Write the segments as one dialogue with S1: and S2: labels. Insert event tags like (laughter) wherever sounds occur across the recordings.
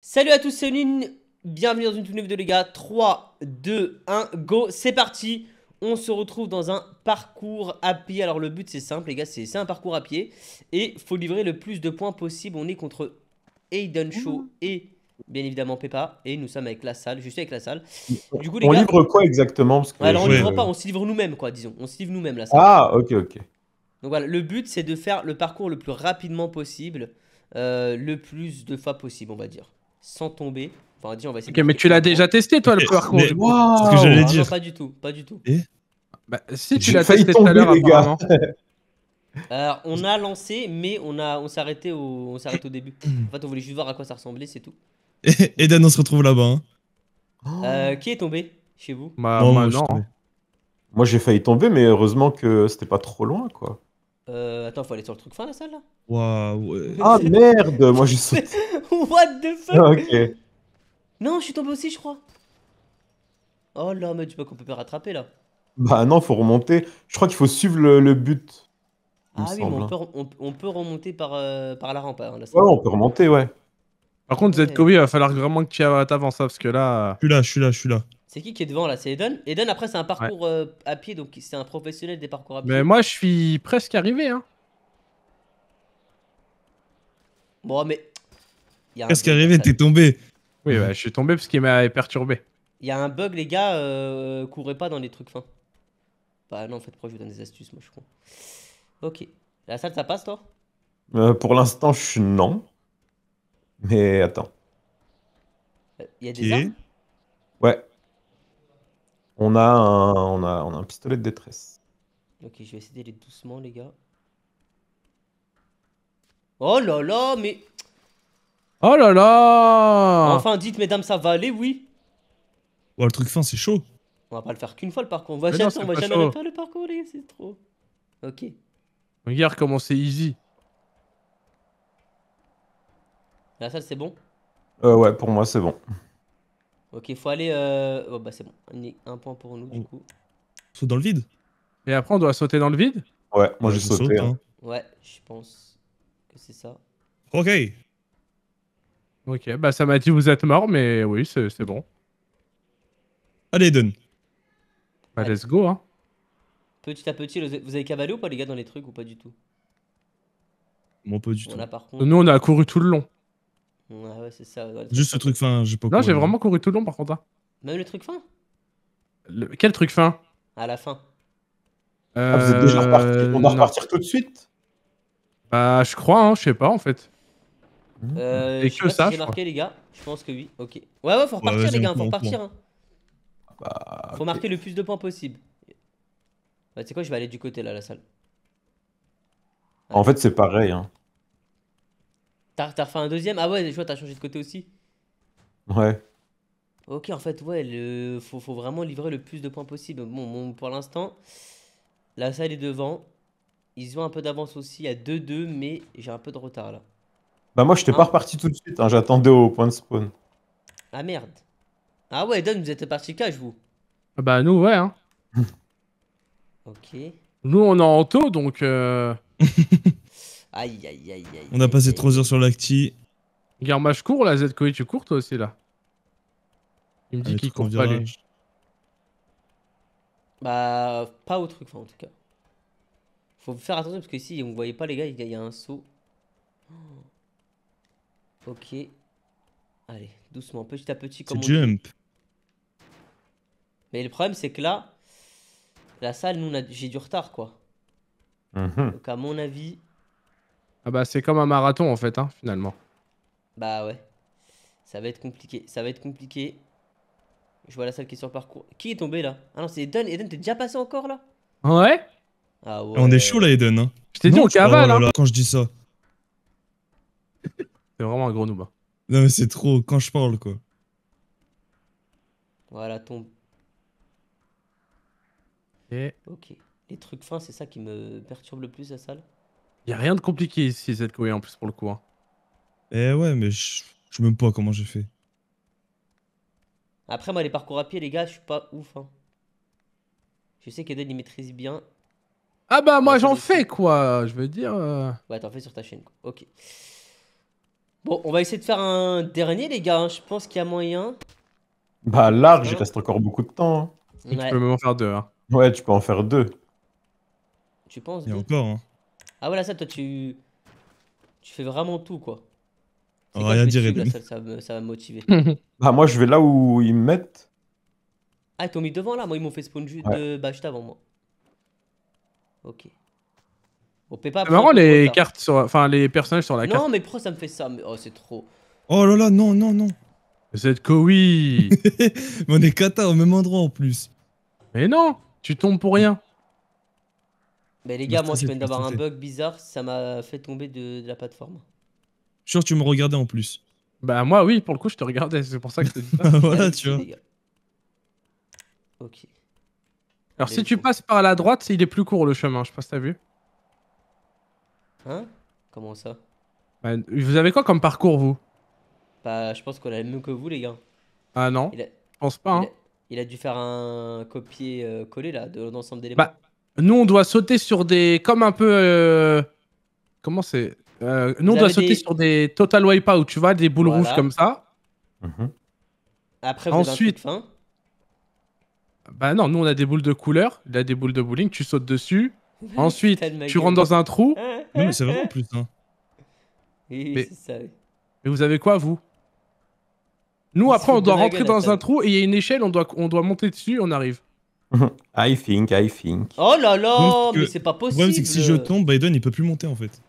S1: Salut à tous, c'est Lune, bienvenue dans une tournée de vidéo les gars, 3, 2, 1, go, c'est parti On se retrouve dans un parcours à pied, alors le but c'est simple les gars, c'est un parcours à pied Et faut livrer le plus de points possible, on est contre Aiden Show mmh. et bien évidemment Peppa Et nous sommes avec la salle, je avec la salle du coup, On livre quoi
S2: exactement Alors on livre pas, on
S1: se livre nous-mêmes quoi disons, on se livre nous-mêmes la salle Ah ok ok Donc voilà, le but c'est de faire le parcours le plus rapidement possible euh, le plus de fois possible, on va dire sans tomber. Enfin, on va essayer. Ok, mais tu
S3: l'as déjà testé, toi, le parcours. Mais... ce que j'allais dire.
S1: pas du tout, pas du tout. Et
S3: bah, si, tu l'as testé tout à l'heure,
S1: (laughs) on a lancé, mais on, a, on s'est arrêté, au... début. (clears throat) En fait, on voulait juste voir à quoi ça ressemblait, c'est tout.
S2: Et, Eden, on se retrouve là-bas. Hein.
S1: Oh. Euh, qui est tombé chez vous
S2: bah, non, moi, non. Moi, j'ai failli tomber, mais heureusement que c'était pas trop loin, quoi.
S1: Euh, attends, faut aller sur le truc fin, la salle,
S2: Waouh. Ah merde Moi, j'ai sauté.
S1: (laughs) (laughs) What the fuck ah, Non, je suis tombé aussi, je crois. Oh là, mais tu vois qu'on peut pas rattraper là.
S2: Bah non, faut remonter. Je crois qu'il faut suivre le, but. Ah oui, mais on,
S1: hein. peut, remonter par, euh, par la rampe. Hein, ouais,
S3: on peut remonter, ouais. Par contre, Zetkobi, il va falloir vraiment que tu avances hein, parce que là. Euh, je suis là, je suis là, je suis là.
S1: C'est qui qui est devant là C'est Eden Eden, après, c'est un parcours euh, à pied, donc c'est un professionnel des parcours à pied. Mais moi, je
S3: suis presque arrivé, hein.
S1: Bon, mais Qu'est-ce qui est arrivé T'es
S3: tombé Oui, bah, je suis tombé parce qu'il m'avait perturbé.
S1: Il y a un bug, les gars, euh, courez pas dans les trucs fins. Bah non, en fait, pourquoi je vous donne des astuces Moi, je crois. Ok. La salle, ça passe, toi
S2: euh, Pour l'instant, je suis non. Mais attends. Euh, il y a des Ouais. On a, on, a, on a un pistolet de détresse.
S1: Ok, je vais essayer d'aller doucement, les gars. Oh là là, mais
S3: Oh là là Enfin,
S1: dites, mesdames, ça va
S3: aller, oui Ouais, oh, le truc fin, c'est chaud.
S1: On va pas le faire qu'une fois, le parcours. On va jamais, on le parcours, les c'est trop. Ok.
S3: Regarde comment c'est easy. La salle, c'est bon Euh, ouais, pour moi, c'est bon.
S1: Ok, faut aller. Euh... Oh, bah, c'est bon. Un point pour nous, du coup.
S3: On saute dans le vide. Et après, on doit sauter dans le vide Ouais, moi, j'ai sauté. Hein. Hein.
S1: Ouais, je pense que c'est ça.
S3: Ok. Ok, bah ça m'a dit vous êtes mort, mais oui, c'est bon. Allez, donne. Bah, let's go, hein.
S1: Petit à petit, vous avez cavalé ou pas, les gars, dans les trucs ou pas du tout
S3: Bon, pas du tout. Nous, on a couru tout le long.
S1: Ouais, ouais, c'est ça. Juste
S3: le truc fin, j'ai pas Non, j'ai vraiment couru tout le long, par contre. Hein. Même le truc fin Quel truc fin À la fin. Euh, ah, vous êtes On doit repartir tout de suite Bah, je crois, hein, je sais pas en fait.
S1: Mmh. et euh, que ça, j'ai marqué, les gars. Je pense que oui. Ok. Ouais, ouais, faut repartir, les gars. Faut repartir. Hein. Ah, faut marquer le plus de points possible. Bah, tu sais quoi, je vais aller du côté là, la salle.
S2: En fait, c'est pareil. Hein.
S1: T'as refait un deuxième Ah ouais, je vois, t'as changé de côté aussi. Ouais. Ok, en fait, ouais, le... faut, vraiment livrer le plus de points possible. Bon, bon pour l'instant, la salle est devant. Ils ont un peu d'avance aussi à 2-2, mais j'ai un peu de retard là.
S2: Bah moi, j'étais pas reparti tout de suite, hein, j'attendais au point de spawn.
S1: Ah merde. Ah ouais, Don, vous êtes parti cash, vous
S3: ah Bah nous, ouais. Hein. (laughs) ok. Nous, on est en taux, donc... Euh... (laughs) aïe, aïe, aïe, aïe. On a passé 3 heures sur l'acti. Garmage court je cours, là, tu cours, toi aussi, là. Il me dit ah, qu'il court pas, lui. Hein.
S1: Bah, pas au truc, en tout cas. Faut faire attention, parce que si on voyait pas, les gars, il y, a un saut. Oh. Ok. Allez, doucement, petit à petit. Comme jump. Mais le problème, c'est que là, la salle, nous, j'ai du retard, quoi. Mhm. Donc, à mon avis.
S3: Ah, bah, c'est comme un marathon, en fait, hein, finalement.
S1: Bah, ouais. Ça va être compliqué. Ça va être compliqué. Je vois la salle qui est sur le parcours. Qui est tombé là Ah non, c'est Eden. Eden, t'es déjà passé encore là
S3: Ouais. Ah ouais. On est chaud là, Eden. Hein. Je t'ai dit, on cavale. Oh hein. quand je dis ça. C'est vraiment un gros noob. Hein. Non, mais c'est trop quand je parle, quoi. Voilà, tombe.
S2: Et...
S1: Ok. Les trucs fins, c'est ça qui me perturbe le plus, la salle.
S3: Y a rien de compliqué ici, cette couille en plus, pour le coup. Hein. Eh ouais, mais je sais même pas comment j'ai fait.
S1: Après, moi, les parcours à pied, les gars, je suis pas ouf. Hein. Je sais qu'Eden, il maîtrise bien.
S3: Ah bah, moi, j'en fais, quoi. Je veux dire. Euh.
S1: Ouais, t'en fais sur ta chaîne, quoi. Ok on va essayer de faire un dernier, les gars. Hein. Je pense qu'il y a moyen.
S2: Bah, large, il reste encore beaucoup de temps. Hein. Ouais. Tu peux même en faire deux. Hein. Ouais, tu peux en faire deux. Tu penses Et a encore. Hein.
S1: Ah voilà ça, toi, tu. Tu fais vraiment tout, quoi. On va rien dire ça, ça va me
S2: motiver. (laughs) Bah, moi, je vais là où ils me mettent.
S1: Ah, ils t'ont mis devant là Moi, ils m'ont fait spawn de- bah, juste avant moi. Ok. Oh, c'est marrant les
S3: cartes sur, enfin les personnages sur la carte. Non,
S1: mais pro, ça me fait ça mais... Oh, c'est trop.
S3: Oh là là, non, non, non. cette oui (laughs) mais on est kata au même endroit en plus. Mais non, tu tombes pour rien.
S1: Mais les gars, moi, je viens d'avoir un bug bizarre, ça m'a fait tomber de, la plateforme.
S3: Je sûr que tu me regardais en plus. Bah moi, oui, pour le coup, je te regardais, c'est pour ça que je te dis (laughs) ah, voilà, (laughs) tu vois. Ok. Alors, si tu passes par la droite, il est plus court le chemin, je pense pas t'as vu.
S1: Hein Comment ça
S3: bah, Vous avez quoi comme parcours, vous
S1: Bah, je pense qu'on a le même que vous, les gars.
S3: Ah non Je pense pas,
S1: il, a... Hein. dû faire un copier-coller, euh, là, de l'ensemble d'éléments. Bah,
S3: nous, on doit sauter sur des... Comme un peu... Euh, comment c'est euh, Nous, on doit sauter sur des Total Wipeout, tu vois, des boules rouges comme ça. Mhm.
S1: Après, vous Ensuite... Avez fin.
S3: Bah non, nous, on a des boules de couleur, il a des boules de bowling, tu sautes dessus. (laughs) Ensuite, tu rentres dans un trou. non, mais c'est vraiment plus. Hein. mais... Ça. vous avez quoi, vous Nous, après, on doit rentrer dans un trou et il y a une échelle, on doit, on doit monter dessus, on arrive.
S2: (laughs) I think, I think.
S3: Oh là là, mais c'est pas possible. Le problème, c'est que si je tombe, Biden, il peut plus monter en fait.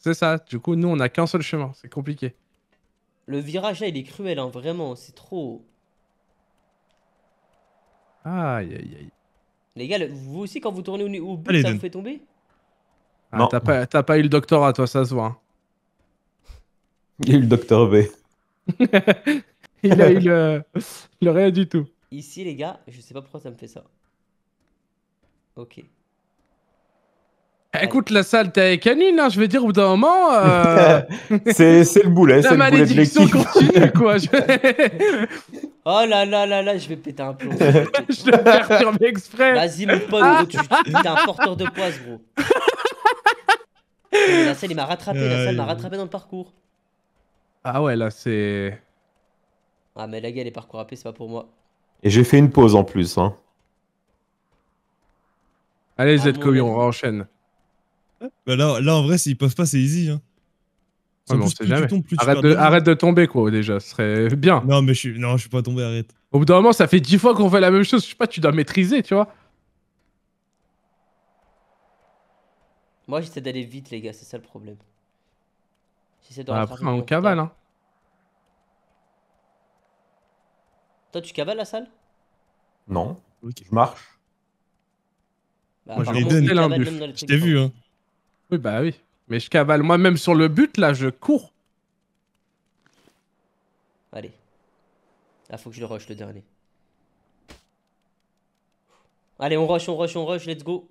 S3: C'est ça, du coup, nous, on a qu'un seul chemin, c'est compliqué.
S1: Le virage là, il est cruel, hein, vraiment, c'est trop.
S3: Aïe aïe aïe.
S1: Les gars, vous aussi, quand vous tournez au, au ça vous fait tomber
S3: ah, T'as pas, pas, eu le doctorat, toi, ça se voit. Hein.
S2: (laughs) Il a eu le docteur B. (laughs)
S3: Il a eu le, le rien du tout.
S1: Ici, les gars, je sais pas pourquoi ça me fait ça. Ok.
S3: Bah, écoute, la salle, t'es avec Canine, hein, je veux dire, au bout d'un moment. Euh,
S2: (laughs) c'est le boulet, (laughs) c'est le boulet
S3: continue, quoi. (laughs) oh là là là là, je vais péter un plomb. je le perturbe
S1: exprès. Vas-y, mon pote, tu, t'es un porteur de poisse, gros. la salle, il m'a rattrapé, la salle m'a rattrapé dans le parcours.
S3: Ah ouais, là, c'est.
S1: Ah, mais la gueule, est parcours c'est pas pour moi.
S2: Et j'ai fait une pause en plus, hein.
S3: Allez, z ah, on enchaîne. Bah là, en vrai, s'ils peuvent pas, c'est easy. Hein. jamais. arrête, de, tomber, quoi, déjà. Ce serait bien. Non, mais je suis, non, je suis pas tombé, arrête. Au bout d'un moment, ça fait 10 fois qu'on fait la même chose. Je sais pas, tu dois maîtriser, tu vois.
S1: Moi, j'essaie d'aller vite, les gars, c'est ça le problème. J'essaie de bah, Après, on cavale, hein. Toi, tu cavales la salle
S3: Non. Je marche. Bah, Moi, je les donne. Je t'ai vu, hein. Oui, bah oui. Mais je cavale moi-même sur le but, là, je cours.
S1: Allez. Là, ah, faut que je le rush, le dernier. Allez, on rush, on rush, on rush, let's go.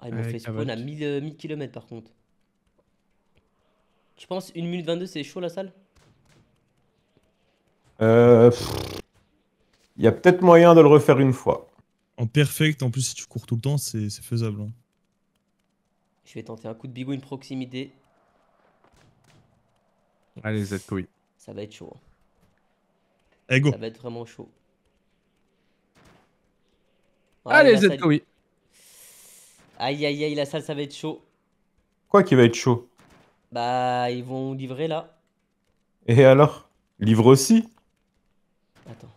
S1: Ah, ils m'ont fait spawn à 1000, euh, km par contre. Tu penses 1 minute 22, c'est chaud la salle
S2: Euh. Il y a peut-être moyen de le refaire une fois. En perfect, en plus, si tu cours tout le temps, c'est faisable. Hein.
S1: Je vais tenter un coup de bigou, une proximité. Allez, Z Ça va être chaud. Hein. go. Ça va être vraiment chaud. Allez, Z Aïe, aïe, aïe, la salle, ça va être chaud.
S2: Quoi qui va être chaud
S1: Bah, ils vont livrer là.
S2: Et alors Livre aussi Attends.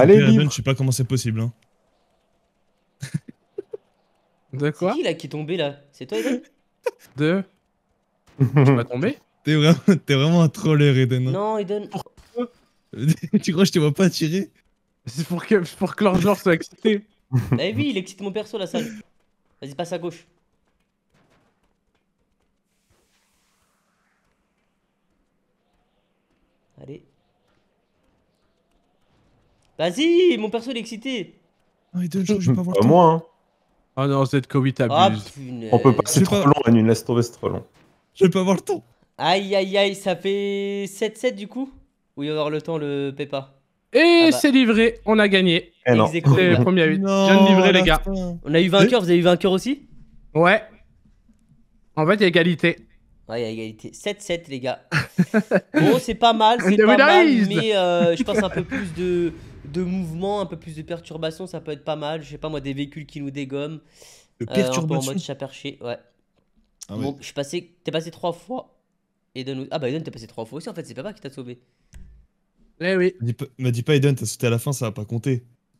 S2: Allez, livre. je sais
S3: pas comment c'est possible. Hein.
S1: De quoi C'est qui là qui est tombé là C'est toi, Eden
S3: (laughs) De Tu m'as tombé (laughs) T'es vraiment, vraiment un troller, Eden. Hein. Non, Eden. (laughs) Tu crois que je te vois pas tirer C'est pour que, pour que soit excité.
S1: Eh oui, il excite mon perso la salle. Vas-y, passe à gauche. Allez. Vas-y, mon perso il est excité.
S3: Non, Eden, je, je vais pas voir. Pas euh, moi, hein. Ah non, ZK8 abuse. Oh, On peut passer trop long,
S2: Annu, laisse tomber, c'est trop long. Je vais pas
S1: avoir le temps. Aïe, aïe, aïe, ça fait 7-7 du coup Oui, avoir le temps, le Pepa. Et ah bah. c'est livré, on a gagné.
S3: Eh c'est le premier 8. je viens de livrer, les gars. On a eu vainqueur,
S1: vous avez eu vainqueur aussi Ouais. En
S3: fait, il y a égalité.
S1: Ouais, il y a égalité. 7-7, les gars. (laughs) bon, c'est pas mal, c'est pas mal, mais euh, je pense un peu plus de de mouvement, un peu plus de perturbation, ça peut être pas mal. Je sais pas moi, des véhicules qui nous dégomment. Le euh, perturbation. en mode chat perché, ouais. Ah ouais. je suis passé, t'es passé trois fois. Eden, ah bah Eden, t'es passé trois fois aussi en fait, c'est Papa qui t'a sauvé.
S2: Eh oui. Me dis pas Eden, t'as sauté à la fin, ça va pas compter.